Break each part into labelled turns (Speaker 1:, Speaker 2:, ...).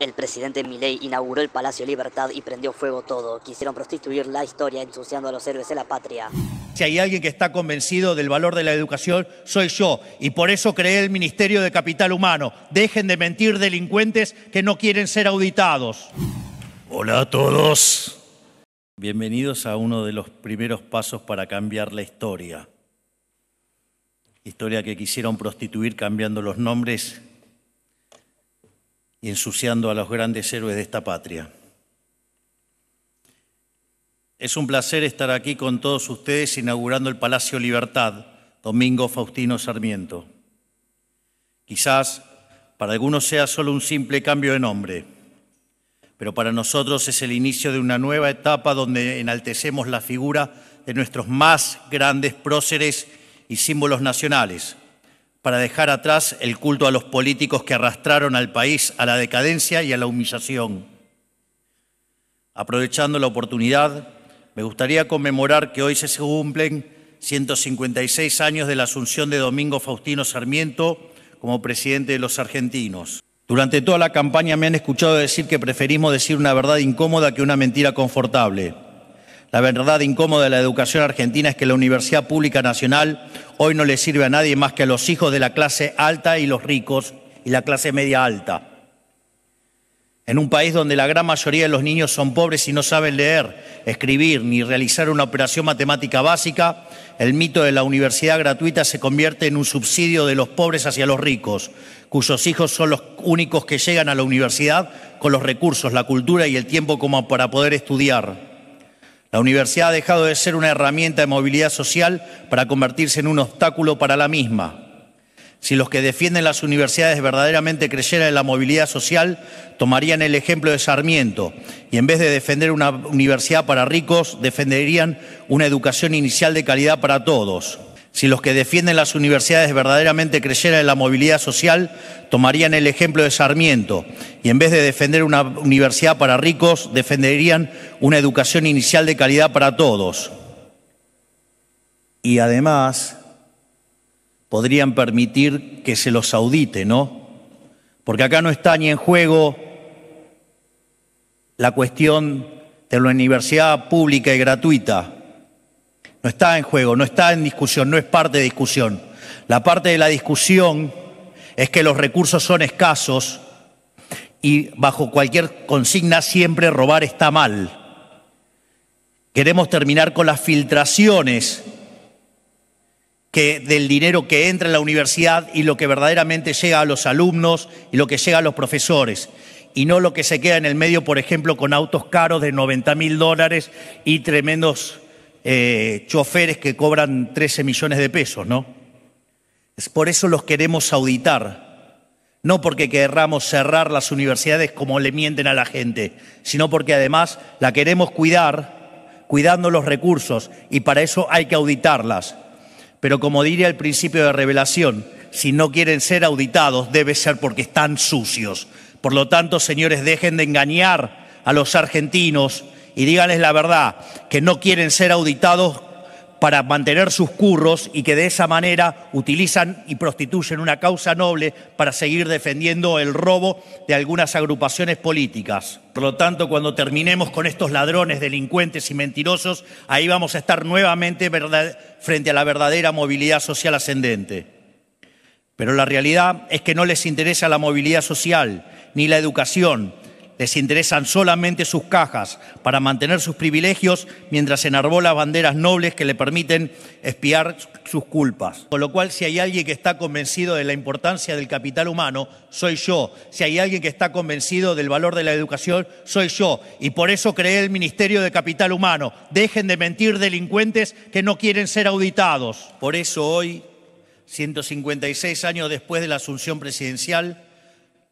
Speaker 1: El presidente Milei inauguró el Palacio Libertad y prendió fuego todo. Quisieron prostituir la historia ensuciando a los héroes de la patria.
Speaker 2: Si hay alguien que está convencido del valor de la educación, soy yo. Y por eso creé el Ministerio de Capital Humano. Dejen de mentir delincuentes que no quieren ser auditados. Hola a todos. Bienvenidos a uno de los primeros pasos para cambiar la historia historia que quisieron prostituir cambiando los nombres y ensuciando a los grandes héroes de esta patria. Es un placer estar aquí con todos ustedes inaugurando el Palacio Libertad, Domingo Faustino Sarmiento. Quizás para algunos sea solo un simple cambio de nombre, pero para nosotros es el inicio de una nueva etapa donde enaltecemos la figura de nuestros más grandes próceres y símbolos nacionales, para dejar atrás el culto a los políticos que arrastraron al país a la decadencia y a la humillación. Aprovechando la oportunidad, me gustaría conmemorar que hoy se cumplen 156 años de la asunción de Domingo Faustino Sarmiento como presidente de los argentinos. Durante toda la campaña me han escuchado decir que preferimos decir una verdad incómoda que una mentira confortable. La verdad incómoda de la educación argentina es que la Universidad Pública Nacional hoy no le sirve a nadie más que a los hijos de la clase alta y los ricos y la clase media alta. En un país donde la gran mayoría de los niños son pobres y no saben leer, escribir ni realizar una operación matemática básica, el mito de la universidad gratuita se convierte en un subsidio de los pobres hacia los ricos, cuyos hijos son los únicos que llegan a la universidad con los recursos, la cultura y el tiempo como para poder estudiar. La universidad ha dejado de ser una herramienta de movilidad social para convertirse en un obstáculo para la misma. Si los que defienden las universidades verdaderamente creyeran en la movilidad social, tomarían el ejemplo de Sarmiento y en vez de defender una universidad para ricos, defenderían una educación inicial de calidad para todos. Si los que defienden las universidades verdaderamente creyeran en la movilidad social, tomarían el ejemplo de Sarmiento y en vez de defender una universidad para ricos, defenderían una educación inicial de calidad para todos. Y además, podrían permitir que se los audite, ¿no? Porque acá no está ni en juego la cuestión de la universidad pública y gratuita no está en juego, no está en discusión, no es parte de discusión. La parte de la discusión es que los recursos son escasos y bajo cualquier consigna siempre robar está mal. Queremos terminar con las filtraciones que, del dinero que entra en la universidad y lo que verdaderamente llega a los alumnos y lo que llega a los profesores. Y no lo que se queda en el medio, por ejemplo, con autos caros de 90 mil dólares y tremendos eh, choferes que cobran 13 millones de pesos, ¿no? Es por eso los queremos auditar, no porque querramos cerrar las universidades como le mienten a la gente, sino porque además la queremos cuidar, cuidando los recursos, y para eso hay que auditarlas. Pero como diría el principio de revelación, si no quieren ser auditados, debe ser porque están sucios. Por lo tanto, señores, dejen de engañar a los argentinos y díganles la verdad, que no quieren ser auditados para mantener sus curros y que de esa manera utilizan y prostituyen una causa noble para seguir defendiendo el robo de algunas agrupaciones políticas. Por lo tanto, cuando terminemos con estos ladrones, delincuentes y mentirosos, ahí vamos a estar nuevamente frente a la verdadera movilidad social ascendente. Pero la realidad es que no les interesa la movilidad social, ni la educación, les interesan solamente sus cajas para mantener sus privilegios mientras enarbola banderas nobles que le permiten espiar sus culpas. Con lo cual, si hay alguien que está convencido de la importancia del capital humano, soy yo. Si hay alguien que está convencido del valor de la educación, soy yo. Y por eso creé el Ministerio de Capital Humano. Dejen de mentir delincuentes que no quieren ser auditados. Por eso hoy, 156 años después de la asunción presidencial,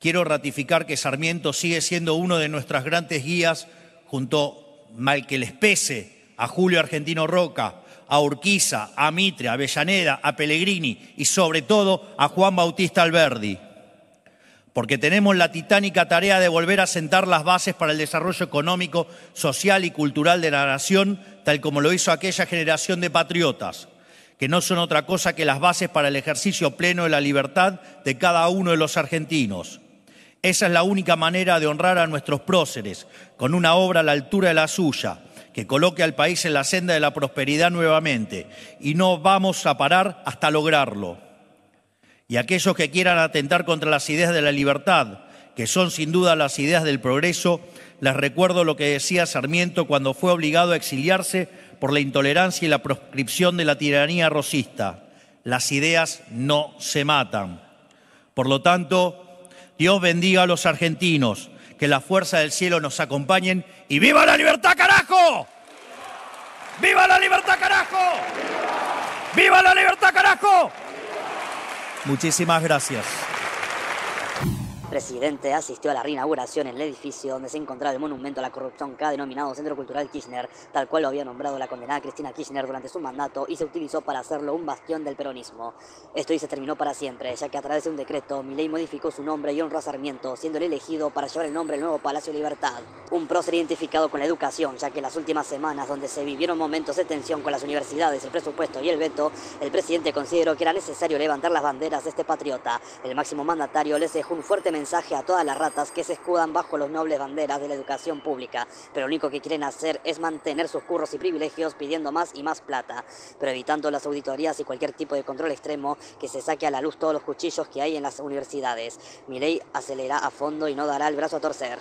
Speaker 2: quiero ratificar que Sarmiento sigue siendo uno de nuestras grandes guías junto, mal que les pese, a Julio Argentino Roca, a Urquiza, a Mitre, a Avellaneda, a Pellegrini y sobre todo a Juan Bautista Alberdi. Porque tenemos la titánica tarea de volver a sentar las bases para el desarrollo económico, social y cultural de la nación, tal como lo hizo aquella generación de patriotas, que no son otra cosa que las bases para el ejercicio pleno de la libertad de cada uno de los argentinos esa es la única manera de honrar a nuestros próceres, con una obra a la altura de la suya, que coloque al país en la senda de la prosperidad nuevamente, y no vamos a parar hasta lograrlo. Y aquellos que quieran atentar contra las ideas de la libertad, que son sin duda las ideas del progreso, les recuerdo lo que decía Sarmiento cuando fue obligado a exiliarse por la intolerancia y la proscripción de la tiranía rosista. Las ideas no se matan. Por lo tanto, Dios bendiga a los argentinos, que la fuerza del cielo nos acompañen y viva la libertad, carajo. ¡Viva la libertad, carajo!
Speaker 1: ¡Viva la libertad, carajo!
Speaker 2: Muchísimas gracias
Speaker 1: presidente asistió a la reinauguración en el edificio donde se encontraba el monumento a la corrupción que denominado Centro Cultural Kirchner, tal cual lo había nombrado la condenada Cristina Kirchner durante su mandato y se utilizó para hacerlo un bastión del peronismo. Esto y se terminó para siempre, ya que a través de un decreto, Milei modificó su nombre y honró a Sarmiento, siendo el elegido para llevar el nombre del nuevo Palacio de Libertad. Un prócer identificado con la educación, ya que en las últimas semanas donde se vivieron momentos de tensión con las universidades, el presupuesto y el veto, el presidente consideró que era necesario levantar las banderas de este patriota. El máximo mandatario les dejó un fuerte mensaje mensaje a todas las ratas que se escudan bajo los nobles banderas de la educación pública, pero lo único que quieren hacer es mantener sus curros y privilegios pidiendo más y más plata, pero evitando las auditorías y cualquier tipo de control extremo que se saque a la luz todos los cuchillos que hay en las universidades. Mi ley acelerará a fondo y no dará el brazo a torcer.